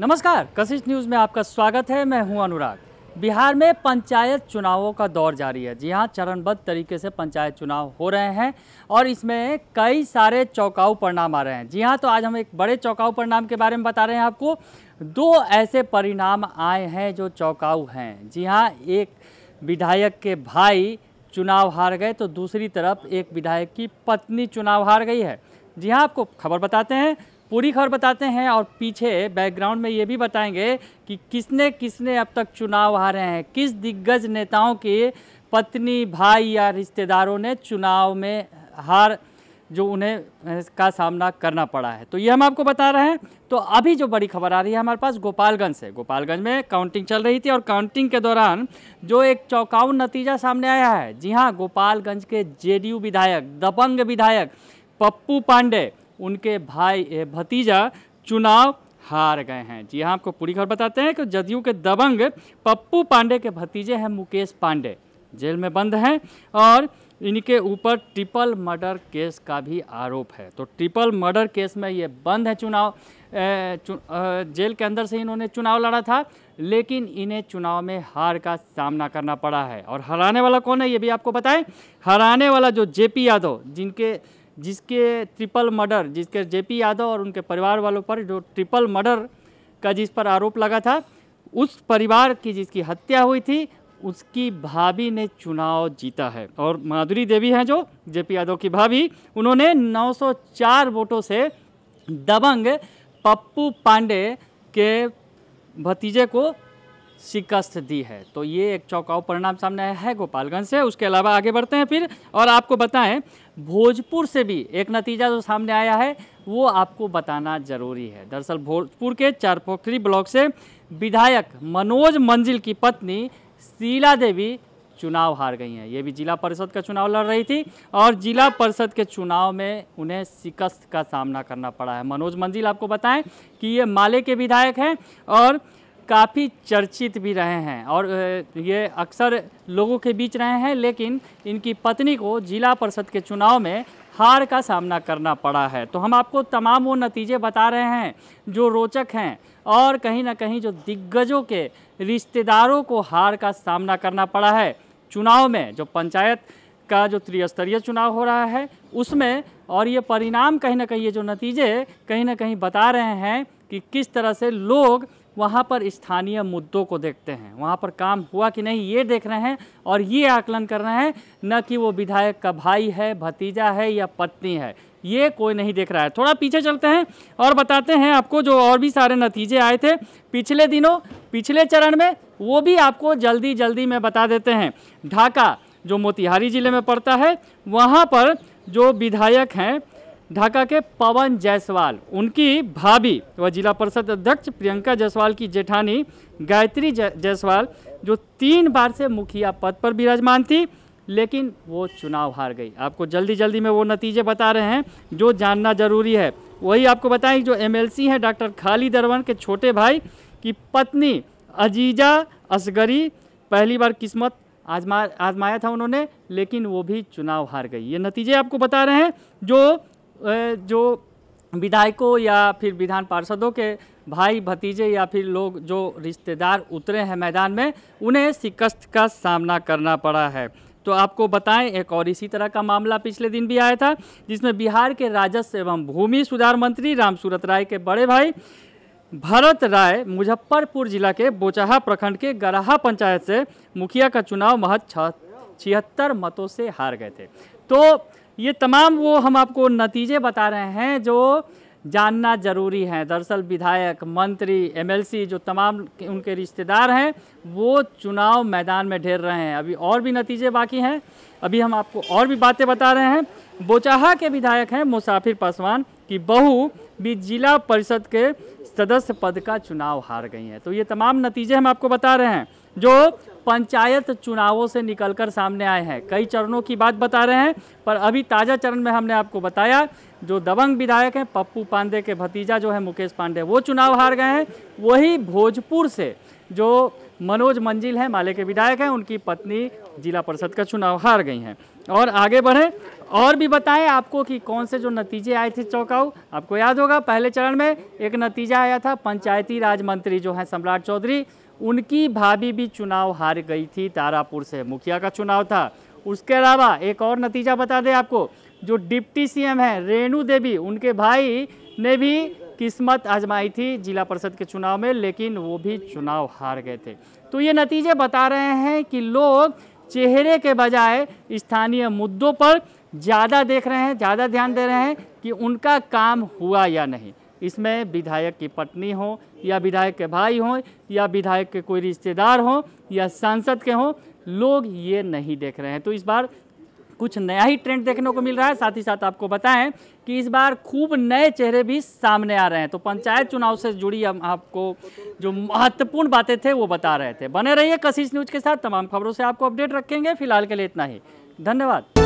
नमस्कार कशिश न्यूज़ में आपका स्वागत है मैं हूं अनुराग बिहार में पंचायत चुनावों का दौर जारी है जी हां चरणबद्ध तरीके से पंचायत चुनाव हो रहे हैं और इसमें कई सारे चौकाऊ परिणाम आ रहे हैं जी हां तो आज हम एक बड़े चौकाऊ परिणाम के बारे में बता रहे हैं आपको दो ऐसे परिणाम आए हैं जो चौकाऊ हैं जी हाँ एक विधायक के भाई चुनाव हार गए तो दूसरी तरफ एक विधायक की पत्नी चुनाव हार गई है जी हाँ आपको खबर बताते हैं पूरी खबर बताते हैं और पीछे बैकग्राउंड में ये भी बताएंगे कि किसने किसने अब तक चुनाव हारे हैं किस दिग्गज नेताओं के पत्नी भाई या रिश्तेदारों ने चुनाव में हार जो उन्हें का सामना करना पड़ा है तो ये हम आपको बता रहे हैं तो अभी जो बड़ी खबर आ रही है हमारे पास गोपालगंज से गोपालगंज में काउंटिंग चल रही थी और काउंटिंग के दौरान जो एक चौकाउन नतीजा सामने आया है जी हाँ गोपालगंज के जेडीयू विधायक दबंग विधायक पप्पू पांडे उनके भाई भतीजा चुनाव हार गए हैं जी हाँ आपको पूरी खबर बताते हैं कि जदयू के दबंग पप्पू पांडे के भतीजे हैं मुकेश पांडे जेल में बंद हैं और इनके ऊपर ट्रिपल मर्डर केस का भी आरोप है तो ट्रिपल मर्डर केस में ये बंद है चुनाव ए, चु, ए, जेल के अंदर से इन्होंने चुनाव लड़ा था लेकिन इन्हें चुनाव में हार का सामना करना पड़ा है और हराने वाला कौन है ये भी आपको बताएं हराने वाला जो जेपी यादव जिनके जिसके ट्रिपल मर्डर जिसके जेपी यादव और उनके परिवार वालों पर जो ट्रिपल मर्डर का जिस पर आरोप लगा था उस परिवार की जिसकी हत्या हुई थी उसकी भाभी ने चुनाव जीता है और माधुरी देवी हैं जो जेपी यादव की भाभी उन्होंने 904 वोटों से दबंग पप्पू पांडे के भतीजे को शिकस्त दी है तो ये एक चौकाऊ परिणाम सामने आया है गोपालगंज से उसके अलावा आगे बढ़ते हैं फिर और आपको बताएं भोजपुर से भी एक नतीजा जो सामने आया है वो आपको बताना जरूरी है दरअसल भोजपुर के चारपोखरी ब्लॉक से विधायक मनोज मंजिल की पत्नी शीला देवी चुनाव हार गई हैं ये भी जिला परिषद का चुनाव लड़ रही थी और जिला परिषद के चुनाव में उन्हें शिकस्त का सामना करना पड़ा है मनोज मंजिल आपको बताएं कि ये माले के विधायक हैं और काफ़ी चर्चित भी रहे हैं और ये अक्सर लोगों के बीच रहे हैं लेकिन इनकी पत्नी को जिला परिषद के चुनाव में हार का सामना करना पड़ा है तो हम आपको तमाम वो नतीजे बता रहे हैं जो रोचक हैं और कहीं ना कहीं जो दिग्गजों के रिश्तेदारों को हार का सामना करना पड़ा है चुनाव में जो पंचायत का जो त्रिस्तरीय चुनाव हो रहा है उसमें और ये परिणाम कहीं ना कहीं ये जो नतीजे कहीं ना कहीं बता रहे हैं कि किस तरह से लोग वहाँ पर स्थानीय मुद्दों को देखते हैं वहाँ पर काम हुआ कि नहीं ये देख रहे हैं और ये आकलन कर रहे हैं न कि वो विधायक का भाई है भतीजा है या पत्नी है ये कोई नहीं देख रहा है थोड़ा पीछे चलते हैं और बताते हैं आपको जो और भी सारे नतीजे आए थे पिछले दिनों पिछले चरण में वो भी आपको जल्दी जल्दी में बता देते हैं ढाका जो मोतिहारी ज़िले में पड़ता है वहाँ पर जो विधायक हैं ढाका के पवन जायसवाल उनकी भाभी व जिला परिषद अध्यक्ष प्रियंका जायसवाल की जेठानी गायत्री जायसवाल जो तीन बार से मुखिया पद पर विराजमान थी लेकिन वो चुनाव हार गई आपको जल्दी जल्दी में वो नतीजे बता रहे हैं जो जानना जरूरी है वही आपको बताएं जो एमएलसी हैं डॉक्टर खाली दरवन के छोटे भाई की पत्नी अजीजा असगरी पहली बार किस्मत आजमा आजमाया था उन्होंने लेकिन वो भी चुनाव हार गई ये नतीजे आपको बता रहे हैं जो जो विधायकों या फिर विधान पार्षदों के भाई भतीजे या फिर लोग जो रिश्तेदार उतरे हैं मैदान में उन्हें शिकस्त का सामना करना पड़ा है तो आपको बताएं एक और इसी तरह का मामला पिछले दिन भी आया था जिसमें बिहार के राजस्व एवं भूमि सुधार मंत्री रामसूरत राय के बड़े भाई भरत राय मुजफ्फरपुर जिला के बोचाहा प्रखंड के गराहा पंचायत से मुखिया का चुनाव महज छिहत्तर मतों से हार गए थे तो ये तमाम वो हम आपको नतीजे बता रहे हैं जो जानना जरूरी है दरअसल विधायक मंत्री एमएलसी जो तमाम उनके रिश्तेदार हैं वो चुनाव मैदान में ढेर रहे हैं अभी और भी नतीजे बाकी हैं अभी हम आपको और भी बातें बता रहे हैं बोचाहा के विधायक हैं मुसाफिर पासवान की बहू भी जिला परिषद के सदस्य पद का चुनाव हार गई हैं तो ये तमाम नतीजे हम आपको बता रहे हैं जो पंचायत चुनावों से निकलकर सामने आए हैं कई चरणों की बात बता रहे हैं पर अभी ताज़ा चरण में हमने आपको बताया जो दबंग विधायक हैं पप्पू पांडे के भतीजा जो है मुकेश पांडे वो चुनाव हार गए हैं वही भोजपुर से जो मनोज मंजिल हैं माले के विधायक हैं उनकी पत्नी जिला परिषद का चुनाव हार गई हैं और आगे बढ़ें और भी बताएं आपको कि कौन से जो नतीजे आए थे चौकाऊ आपको याद होगा पहले चरण में एक नतीजा आया था पंचायती राज मंत्री जो हैं सम्राट चौधरी उनकी भाभी भी चुनाव हार गई थी तारापुर से मुखिया का चुनाव था उसके अलावा एक और नतीजा बता दें आपको जो डिप्टी सीएम हैं रेणु देवी उनके भाई ने भी किस्मत आजमाई थी जिला परिषद के चुनाव में लेकिन वो भी चुनाव हार गए थे तो ये नतीजे बता रहे हैं कि लोग चेहरे के बजाय स्थानीय मुद्दों पर ज़्यादा देख रहे हैं ज़्यादा ध्यान दे रहे हैं कि उनका काम हुआ या नहीं इसमें विधायक की पत्नी हो या विधायक के भाई हों या विधायक के कोई रिश्तेदार हों या सांसद के हों लोग ये नहीं देख रहे हैं तो इस बार कुछ नया ही ट्रेंड देखने को मिल रहा है साथ ही साथ आपको बताएं कि इस बार खूब नए चेहरे भी सामने आ रहे हैं तो पंचायत चुनाव से जुड़ी हम आपको जो महत्वपूर्ण बातें थे वो बता रहे थे बने रहिए कशिश न्यूज के साथ तमाम खबरों से आपको अपडेट रखेंगे फिलहाल के लिए इतना ही धन्यवाद